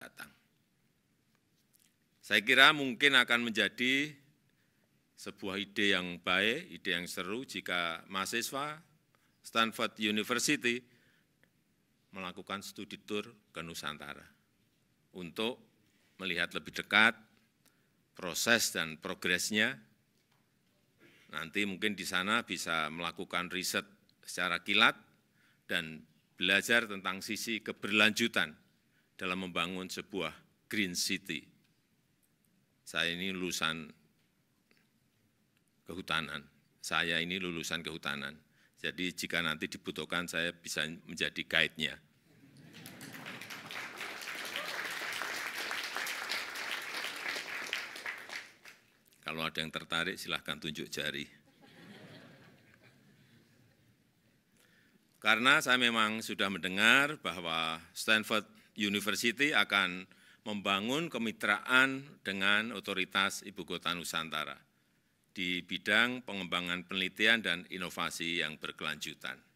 datang. Saya kira mungkin akan menjadi sebuah ide yang baik, ide yang seru jika mahasiswa Stanford University melakukan studi tour ke Nusantara untuk melihat lebih dekat proses dan progresnya. Nanti mungkin di sana bisa melakukan riset secara kilat dan belajar tentang sisi keberlanjutan dalam membangun sebuah green city. Saya ini lulusan kehutanan, saya ini lulusan kehutanan. Jadi jika nanti dibutuhkan saya bisa menjadi guide-nya. Kalau ada yang tertarik silahkan tunjuk jari. Karena saya memang sudah mendengar bahwa Stanford University akan membangun kemitraan dengan otoritas Ibu Kota Nusantara di bidang pengembangan penelitian dan inovasi yang berkelanjutan.